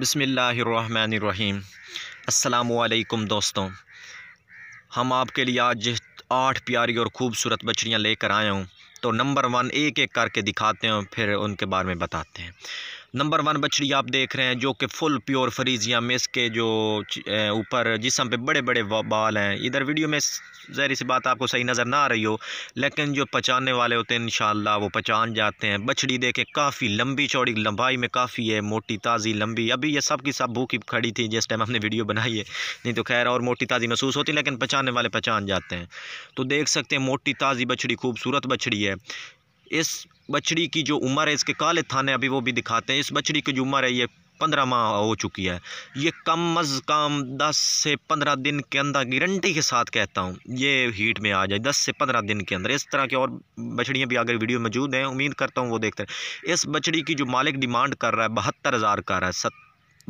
بسم اللہ الرحمن الرحیم السلام علیکم دوستوں ہم آپ کے لیے آج آٹھ پیاری اور خوبصورت بچریاں لے کر آئے ہوں تو نمبر ون ایک ایک کر کے دکھاتے ہیں پھر ان کے بارے میں بتاتے ہیں نمبر ون بچڑی آپ دیکھ رہے ہیں جو کہ فل پیور فریزیاں میں اس کے جو اوپر جسم پہ بڑے بڑے بال ہیں ادھر ویڈیو میں ظاہر سی بات آپ کو صحیح نظر نہ آ رہی ہو لیکن جو پچاننے والے ہوتے ہیں انشاءاللہ وہ پہچان جاتے ہیں بچڑی دیکھیں کافی لمبی چوڑی لمبائی میں کافی ہے موٹی تازی لمبی ابھی یہ سب کی سب بھوکی کھڑی تھی جس ٹائم ہم نے ویڈیو بنائی ہے نہیں تو خیر اور موٹی تازی محسوس ہوتی لیکن پچاننے والے پہچان جاتے ہیں تو دیکھ سکتے ہیں موٹی تازی بچڑی خوبصورت بچڑی ہے اس بچڑی کی جو عمر ہے اس کے کالے تھانے ابھی وہ بھی دکھاتے ہیں اس بچڑی کی جو عمر ہے یہ پندرہ ماہ ہو چکی ہے یہ کم از کم دس سے پندرہ دن کے اندر گارنٹی کے ساتھ کہتا ہوں یہ ہیٹ میں آ جائے دس سے پندرہ دن کے اندر اس طرح کے اور بچڑیاں بھی آگے ویڈیو موجود ہیں امید کرتا ہوں وہ دیکھتے ہیں اس بچڑی کی جو مالک ڈیمانڈ کر رہا ہے بہتر ہزار کر رہا ہے ست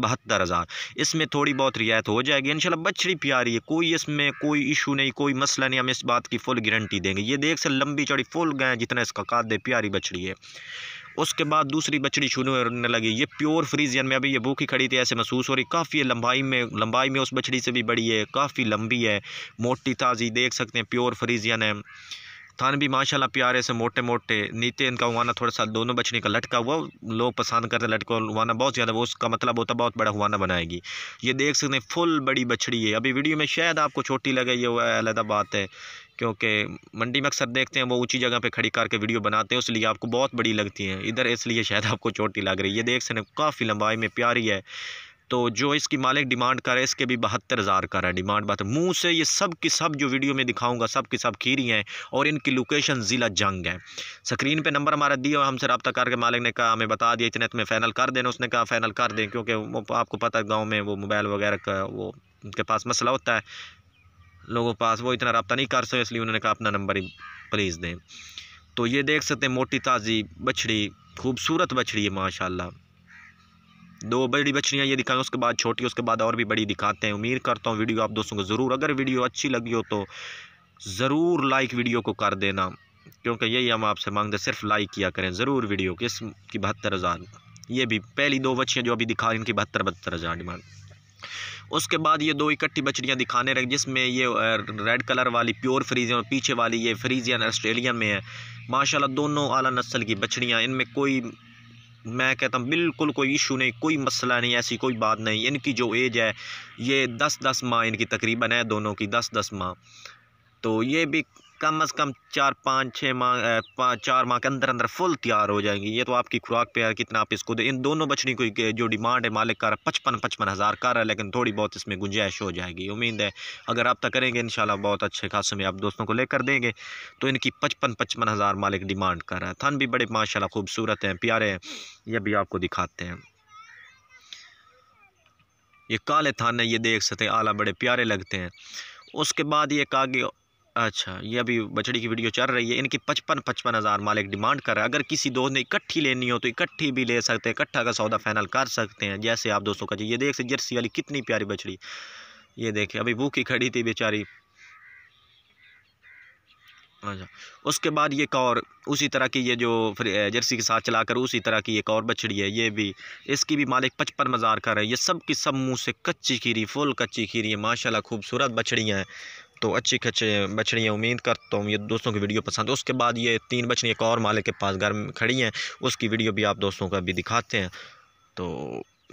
بہتر ہزار اس میں تھوڑی بہت رعایت ہو جائے گی انشاءاللہ بچڑی پیاری ہے کوئی اس میں کوئی ایشو نہیں کوئی مسئلہ نہیں ہم اس بات کی فل گرنٹی دیں گے یہ دیکھ سے لمبی چوڑی فل گئے جتنا اس کا قاد دے پیاری بچڑی ہے اس کے بعد دوسری بچڑی شروع ہونے لگی یہ پیور فریزین میں ابھی یہ بھوکی کھڑی تھی ایسے محسوس ہو رہی کافی لمبائی میں لمبائی میں اس بچڑی سے بھی بڑی ہے کافی لمبی ہے موٹی تازی دیکھ سکتے ہیں پیور فریزین ہے تھان بھی ماشاء اللہ پیارے سے موٹے موٹے نیتے ان کا ہوانا تھوڑا سا دونوں بچڑی کا لٹکا ہوا لوگ پسند کرتے ہیں لٹکا ہوانا بہت زیادہ وہ اس کا مطلب ہوتا بہت بڑا ہوانا بنائے گی یہ دیکھ سکتے ہیں فل بڑی بچڑی ہے ابھی ویڈیو میں شاید آپ کو چھوٹی لگے یہ بات ہے کیونکہ منڈی میں اکثر دیکھتے ہیں وہ اونچی جگہ پہ کھڑی کر کے ویڈیو بناتے ہیں اس لیے آپ کو بہت بڑی لگتی ہیں ادھر اس لیے شاید آپ کو چوٹی لگ رہی ہے یہ دیکھ سکتے ہیں کافی لمبائی میں پیاری ہے تو جو اس کی مالک ڈیمانڈ کر رہے اس کے بھی بہتر ہزار کر رہے ہے ڈیمانڈ بہتر مو منہ سے یہ سب کی سب جو ویڈیو میں دکھاؤں گا سب کی سب کھیری ہیں اور ان کی لوکیشن ضلع جنگ ہے سکرین پہ نمبر ہمارا دیا اور ہم سے رابطہ کر کے مالک نے کہا ہمیں بتا دیا اتنے تمہیں فینل کر دیں اس نے کہا فینل کر دیں کیونکہ آپ کو پتہ گاؤں میں وہ موبائل وغیرہ کا وہ ان کے پاس مسئلہ ہوتا ہے لوگوں پاس وہ اتنا رابطہ نہیں کر سکے اس لیے انہوں نے کہا اپنا نمبر ہی پلیز دیں تو یہ دیکھ سکتے ہیں موٹی تازی بچھڑی خوبصورت بچھڑی ہے ماشاء اللہ دو بڑی بچڑیاں یہ دکھائیں اس کے بعد چھوٹی اس کے بعد اور بھی بڑی دکھاتے ہیں امید کرتا ہوں ویڈیو آپ دوستوں کو ضرور اگر ویڈیو اچھی لگی ہو تو ضرور لائک ویڈیو کو کر دینا کیونکہ یہی ہم آپ سے مانگ دے صرف لائک کیا کریں ضرور ویڈیو کے اس کی بہتر ہزار یہ بھی پہلی دو بچیاں جو ابھی دکھا ان کی بہتر بہتر ہزار ڈیمانڈ اس کے بعد یہ دو اکٹی بچڑیاں دکھانے رکھیں جس میں یہ ریڈ کلر والی پیور فریزین اور پیچھے والی یہ فریزین یا آسٹریلیا میں ہے ماشاءاللہ دونوں اعلیٰ نسل کی بچڑیاں ان میں کوئی میں کہتا ہوں بالکل کوئی ایشو نہیں کوئی مسئلہ نہیں ایسی کوئی بات نہیں ان کی جو ایج ہے یہ دس دس ماہ ان کی تقریباً ہے دونوں کی دس دس ماہ تو یہ بھی کم از کم چار پانچ چھ ماہ چار ماہ کے اندر اندر فل تیار ہو جائیں گی یہ تو آپ کی خوراک ہے کتنا آپ اس کو دیں ان دونوں بچنی کو جو ڈیمانڈ ہے مالک کا رہا پچپن پچپن ہزار کا رہا ہے لیکن تھوڑی بہت اس میں گنجائش ہو جائے گی امید ہے اگر آپ تک کریں گے انشاءاللہ بہت اچھے خاصے آپ دوستوں کو لے کر دیں گے تو ان کی پچپن پچپن ہزار مالک ڈیمانڈ کر رہا ہے تھن بھی بڑے ماشاءاللہ خوبصورت ہیں پیارے ہیں یہ بھی آپ کو دکھاتے ہیں یہ کالے تھن ہے یہ دیکھ سکتے ہیں اعلیٰ بڑے پیارے لگتے ہیں اس کے بعد یہ کاگے اچھا یہ ابھی بچڑی کی ویڈیو چل رہی ہے ان کی پچپن پچپن ہزار مالک ڈیمانڈ کر رہا ہے اگر کسی دوست نے اکٹھی لینی ہو تو اکٹھی بھی لے سکتے ہیں کٹھا کا سودا فینل کر سکتے ہیں جیسے آپ دوستوں کا جی یہ دیکھ سکتے جرسی والی کتنی پیاری بچڑی یہ دیکھیں ابھی بھوکی کھڑی تھی بیچاری اچھا اس کے بعد یہ کور اور اسی طرح کی یہ جو جرسی کے ساتھ چلا کر اسی طرح کی ایک اور بچڑی ہے یہ بھی اس کی بھی مالک پچپن مزار کر رہے ہیں یہ سب کی سب منہ سے کچی کھیری فل کچی کھیری ہے ماشاءاللہ خوبصورت بچڑیاں ہیں تو اچھی کچھ بچڑیاں امید کرتا ہوں یہ دوستوں کی ویڈیو پسند اس کے بعد یہ تین بچڑی ایک اور مالک کے پاس گھر میں کھڑی ہیں اس کی ویڈیو بھی آپ دوستوں کا بھی دکھاتے ہیں تو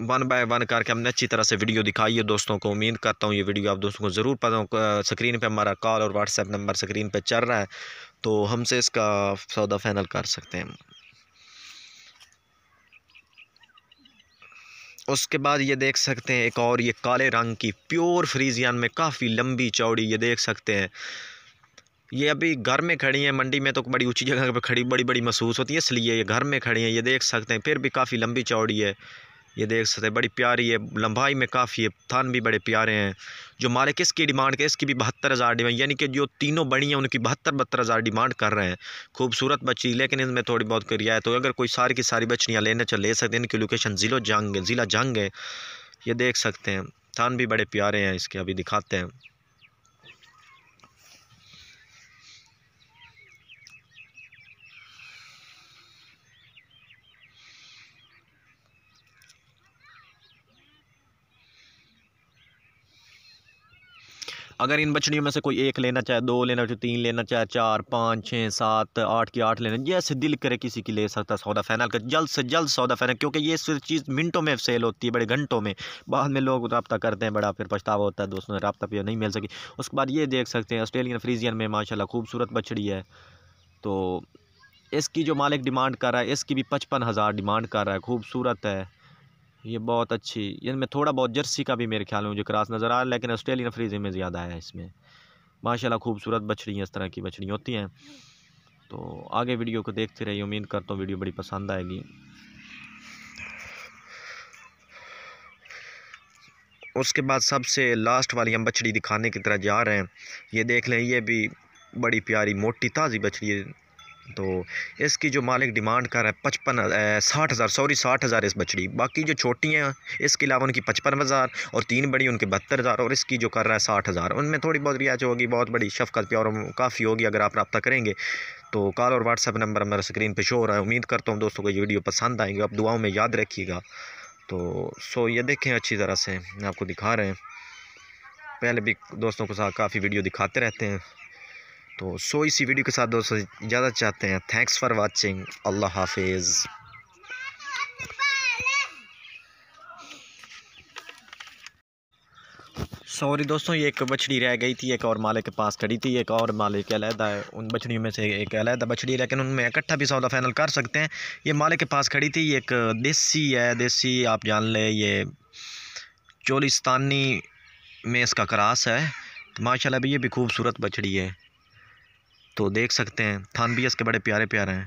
ون بائی ون کر کے ہم نے اچھی طرح سے ویڈیو دکھائی ہے دوستوں کو امید کرتا ہوں یہ ویڈیو آپ دوستوں کو ضرور پتہ ہوں سکرین پہ ہمارا کال اور واٹس ایپ نمبر سکرین پہ چل رہا ہے تو ہم سے اس کا سودا فینل کر سکتے ہیں اس کے بعد یہ دیکھ سکتے ہیں ایک اور یہ کالے رنگ کی پیور فریزیان میں کافی لمبی چوڑی یہ دیکھ سکتے ہیں یہ ابھی گھر میں کھڑی ہیں منڈی میں تو بڑی اونچی جگہ پہ کھڑی بڑی بڑی محسوس ہوتی ہے اس لیے یہ گھر میں کھڑی ہیں یہ دیکھ سکتے ہیں پھر بھی کافی لمبی چوڑی ہے یہ دیکھ سکتے بڑی پیاری ہے لمبائی میں کافی ہے تھان بھی بڑے پیارے ہیں جو مالک اس کی ڈیمانڈ کے اس کی بھی بہتر ہزار ڈیمانڈ یعنی کہ جو تینوں بڑی ہیں ان کی بہتر بہتر ہزار ڈیمانڈ کر رہے ہیں خوبصورت بچی لیکن ان میں تھوڑی بہت کریا ہے تو اگر کوئی ساری کی ساری بچڑیاں لینا چل لے سکتے ہیں ان کی لوکیشن ضلع جنگ ہے ضلع جنگ ہے یہ دیکھ سکتے ہیں تھان بھی بڑے پیارے ہیں اس کے ابھی دکھاتے ہیں اگر ان بچڑیوں میں سے کوئی ایک لینا چاہے دو لینا چاہے تین لینا چاہے چار پانچ چھ سات آٹھ کی آٹھ لینا جیسے دل کرے کسی کی لے سکتا ہے سودا فینال کا جلد سے جلد سودا فینال کیونکہ یہ صرف چیز منٹوں میں سیل ہوتی ہے بڑے گھنٹوں میں بعد میں لوگ رابطہ کرتے ہیں بڑا پھر پچھتاوا ہوتا ہے دوستوں نے رابطہ پہ نہیں مل سکی اس کے بعد یہ دیکھ سکتے ہیں آسٹریلین فریزین میں ماشاء اللہ خوبصورت بچڑی ہے تو اس کی جو مالک ڈیمانڈ کر رہا ہے اس کی بھی پچپن ہزار ڈیمانڈ کر رہا ہے خوبصورت ہے یہ بہت اچھی یعنی میں تھوڑا بہت جرسی کا بھی میرے خیال میں مجھے کراس نظر آ رہا ہے لیکن آسٹریلین فریزی میں زیادہ ہے اس میں ماشاء اللہ خوبصورت ہیں اس طرح کی بچڑی ہوتی ہیں تو آگے ویڈیو کو دیکھتے رہیے امید کرتا ہوں ویڈیو بڑی پسند آئے گی اس کے بعد سب سے لاسٹ والی ہم بچڑی دکھانے کی طرح جا رہے ہیں یہ دیکھ لیں یہ بھی بڑی پیاری موٹی تازی بچڑی ہے تو اس کی جو مالک ڈیمانڈ کر رہا ہے پچپن ساٹھ ہزار سوری ساٹھ ہزار اس بچڑی باقی جو چھوٹی ہیں اس کے علاوہ ان کی پچپن ہزار اور تین بڑی ان کے بہتر ہزار اور اس کی جو کر رہا ہے ساٹھ ہزار ان میں تھوڑی بہت رعایت ہوگی بہت بڑی شفقت اور کافی ہوگی اگر آپ رابطہ کریں گے تو کال اور واٹس ایپ نمبر ہمارا اسکرین پہ شو ہو رہا ہے امید کرتا ہوں دوستوں کو یہ ویڈیو پسند آئیں گے آپ دعاؤں میں یاد رکھیے گا تو سو یہ دیکھیں اچھی طرح سے آپ کو دکھا رہے ہیں پہلے بھی دوستوں کے ساتھ کافی ویڈیو دکھاتے رہتے ہیں تو سو اسی ویڈیو کے ساتھ دوستوں زیادہ چاہتے ہیں تھینکس فار واچنگ اللہ حافظ سوری دوستوں یہ ایک بچڑی رہ گئی تھی ایک اور مالے کے پاس کھڑی تھی ایک اور مالک علیحدہ ہے ان بچڑیوں میں سے ایک علیحدہ بچڑی ہے لیکن ان میں اکٹھا بھی سعودہ فینل کر سکتے ہیں یہ مالک کے پاس کھڑی تھی یہ ایک دیسی ہے دیسی آپ جان لیں یہ چولستانی میں اس کا کراس ہے ماشاءاللہ بھی یہ بھی خوبصورت بچڑی ہے تو دیکھ سکتے ہیں ایس کے بڑے پیارے پیارے ہیں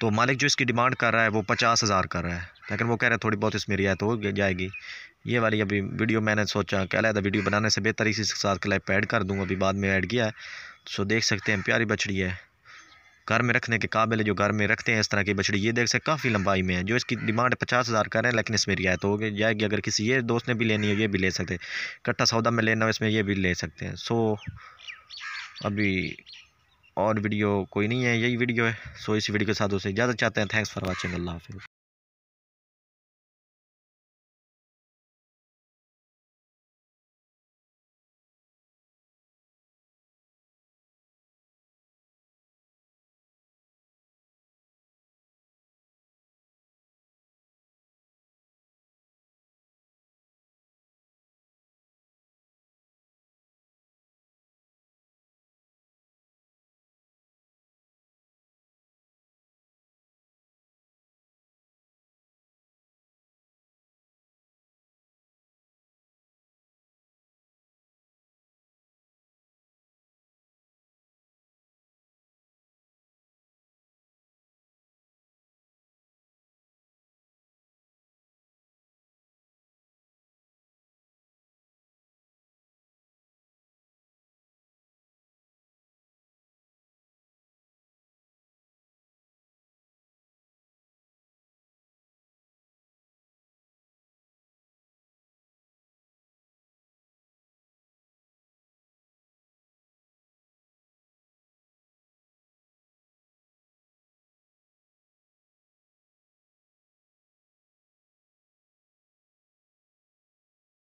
تو مالک جو اس کی ڈیمانڈ کر رہا ہے وہ پچاس ہزار کر رہا ہے لیکن وہ کہہ رہے ہے تھوڑی بہت اس میں رعایت ہو جائے گی یہ والی ابھی ویڈیو میں نے سوچا کہ علیحدہ ویڈیو بنانے سے بہتر اسی کے ساتھ کلپ ایڈ کر دوں ابھی بعد میں ایڈ کیا ہے سو دیکھ سکتے ہیں پیاری بچڑی ہے گھر میں رکھنے کے قابل جو گھر میں رکھتے ہیں اس طرح کی بچڑی یہ دیکھ سکتے کافی لمبائی میں ہے جو اس کی ڈیمانڈ پچاس ہزار کر رہے ہیں لیکن اس میں رعایت ہو جائے گی اگر کسی یہ دوست نے بھی لینی ہو یہ بھی لے سکتے کٹھا سودا میں لینا ہو اس میں یہ بھی لے سکتے ہیں سو ابھی اور ویڈیو کوئی نہیں ہے یہی ویڈیو ہے سو اسی ویڈیو کے ساتھ اسے اجازت چاہتے ہیں تھینکس فار واچنگ اللہ حافظ